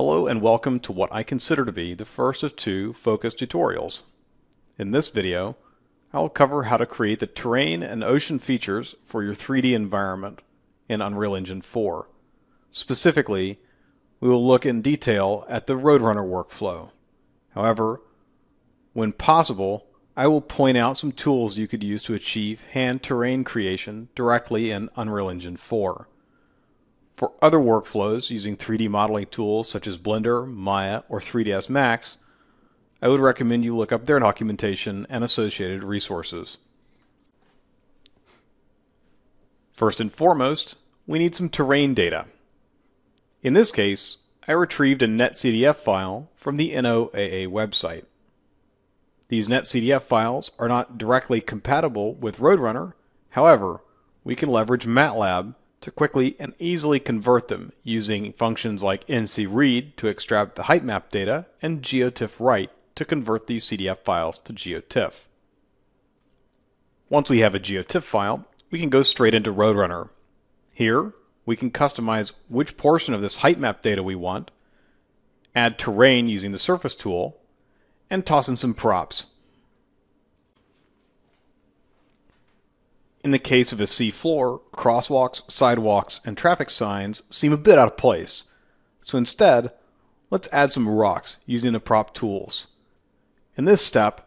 Hello and welcome to what I consider to be the first of two Focus tutorials. In this video, I will cover how to create the terrain and ocean features for your 3D environment in Unreal Engine 4. Specifically, we will look in detail at the Roadrunner workflow. However, when possible, I will point out some tools you could use to achieve hand terrain creation directly in Unreal Engine 4. For other workflows using 3D modeling tools such as Blender, Maya, or 3ds Max, I would recommend you look up their documentation and associated resources. First and foremost, we need some terrain data. In this case, I retrieved a netcdf file from the NOAA website. These netcdf files are not directly compatible with Roadrunner, however, we can leverage MATLAB to quickly and easily convert them using functions like ncread to extract the height map data and geotiff_write to convert these CDF files to geotiff. Once we have a geotiff file, we can go straight into Roadrunner. Here, we can customize which portion of this height map data we want, add terrain using the surface tool, and toss in some props. In the case of a sea floor, crosswalks, sidewalks, and traffic signs seem a bit out of place. So instead, let's add some rocks using the prop tools. In this step,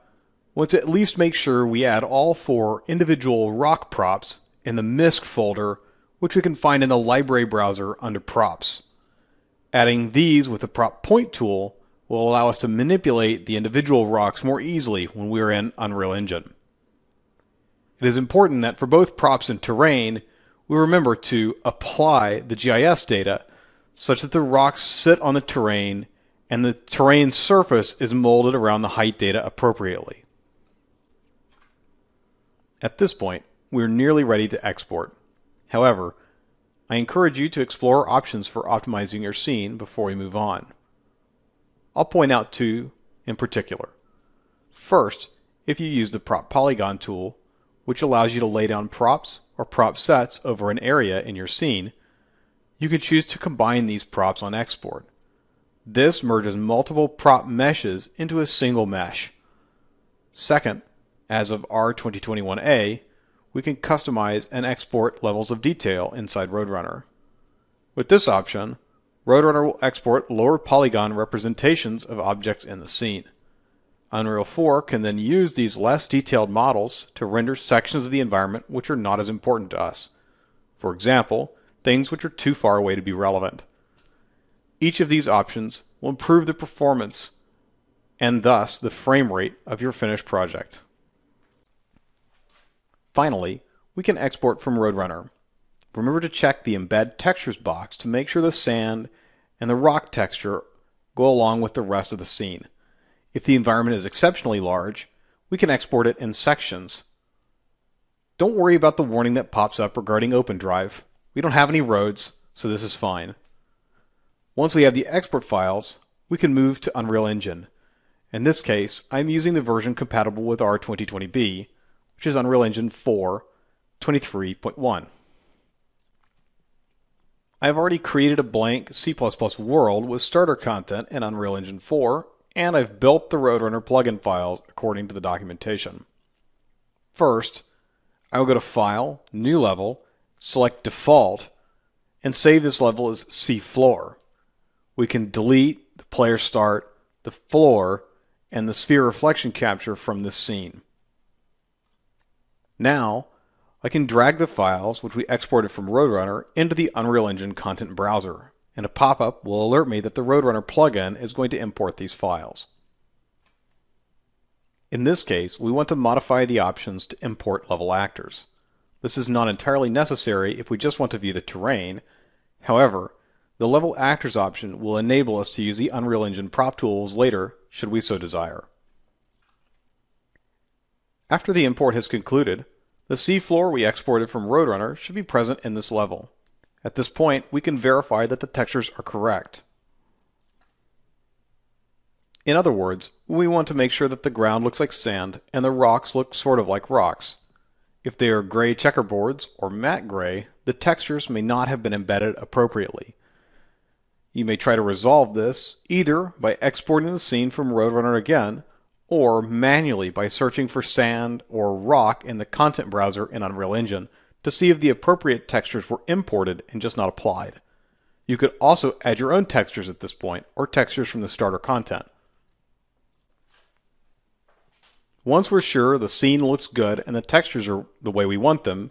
let's at least make sure we add all four individual rock props in the MISC folder, which we can find in the library browser under props. Adding these with the prop point tool will allow us to manipulate the individual rocks more easily when we are in Unreal Engine. It is important that for both props and terrain, we remember to apply the GIS data such that the rocks sit on the terrain and the terrain surface is molded around the height data appropriately. At this point, we're nearly ready to export. However, I encourage you to explore options for optimizing your scene before we move on. I'll point out two in particular. First, if you use the Prop Polygon tool, which allows you to lay down props or prop sets over an area in your scene, you can choose to combine these props on export. This merges multiple prop meshes into a single mesh. Second, as of R2021A, we can customize and export levels of detail inside Roadrunner. With this option, Roadrunner will export lower polygon representations of objects in the scene. Unreal 4 can then use these less detailed models to render sections of the environment which are not as important to us. For example, things which are too far away to be relevant. Each of these options will improve the performance and thus the frame rate of your finished project. Finally, we can export from Roadrunner. Remember to check the Embed Textures box to make sure the sand and the rock texture go along with the rest of the scene. If the environment is exceptionally large, we can export it in sections. Don't worry about the warning that pops up regarding OpenDrive. We don't have any roads, so this is fine. Once we have the export files, we can move to Unreal Engine. In this case, I'm using the version compatible with R2020B, which is Unreal Engine 4 23.1. I have already created a blank C++ world with starter content in Unreal Engine 4 and I've built the Roadrunner plugin files according to the documentation. First, I will go to File, New Level, select Default, and save this level as Floor. We can delete the player start, the floor, and the sphere reflection capture from this scene. Now, I can drag the files which we exported from Roadrunner into the Unreal Engine content browser and a pop-up will alert me that the Roadrunner plugin is going to import these files. In this case, we want to modify the options to import level actors. This is not entirely necessary if we just want to view the terrain. However, the level actors option will enable us to use the Unreal Engine prop tools later, should we so desire. After the import has concluded, the seafloor we exported from Roadrunner should be present in this level. At this point, we can verify that the textures are correct. In other words, we want to make sure that the ground looks like sand and the rocks look sort of like rocks. If they are gray checkerboards or matte gray, the textures may not have been embedded appropriately. You may try to resolve this either by exporting the scene from Roadrunner again, or manually by searching for sand or rock in the content browser in Unreal Engine, to see if the appropriate textures were imported and just not applied. You could also add your own textures at this point, or textures from the starter content. Once we're sure the scene looks good and the textures are the way we want them,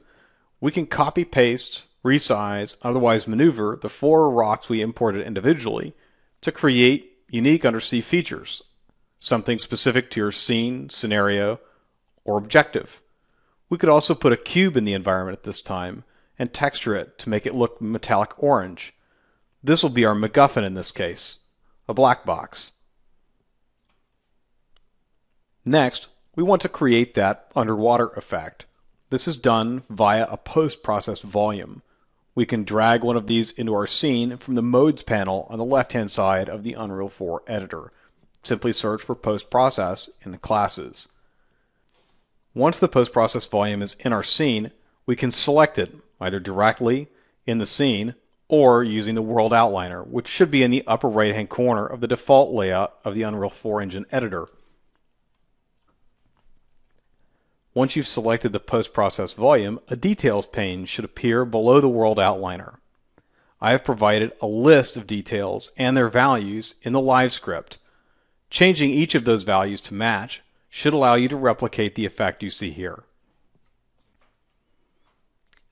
we can copy paste, resize, otherwise maneuver the four rocks we imported individually to create unique undersea features, something specific to your scene, scenario, or objective. We could also put a cube in the environment at this time and texture it to make it look metallic orange. This will be our MacGuffin in this case, a black box. Next, we want to create that underwater effect. This is done via a post-process volume. We can drag one of these into our scene from the Modes panel on the left-hand side of the Unreal 4 editor. Simply search for Post-Process in the Classes. Once the post-process volume is in our scene, we can select it either directly in the scene or using the World Outliner, which should be in the upper right-hand corner of the default layout of the Unreal 4 engine editor. Once you've selected the post-process volume, a details pane should appear below the World Outliner. I have provided a list of details and their values in the live script. Changing each of those values to match should allow you to replicate the effect you see here.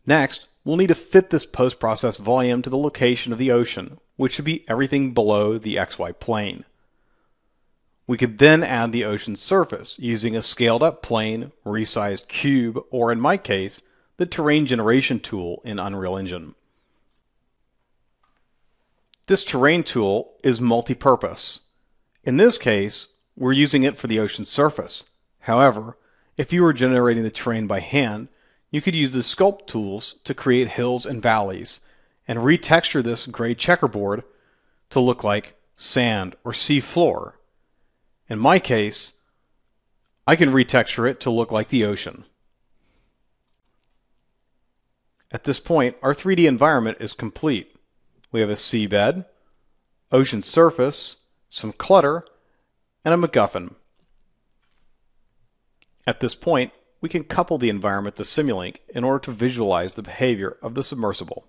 Next, we'll need to fit this post-process volume to the location of the ocean, which should be everything below the XY plane. We could then add the ocean surface using a scaled up plane, resized cube, or in my case, the terrain generation tool in Unreal Engine. This terrain tool is multi-purpose. In this case, we're using it for the ocean surface. However, if you were generating the terrain by hand, you could use the sculpt tools to create hills and valleys and retexture this gray checkerboard to look like sand or sea floor. In my case, I can retexture it to look like the ocean. At this point, our 3D environment is complete. We have a seabed, ocean surface, some clutter, and a MacGuffin. At this point, we can couple the environment to Simulink in order to visualize the behavior of the submersible.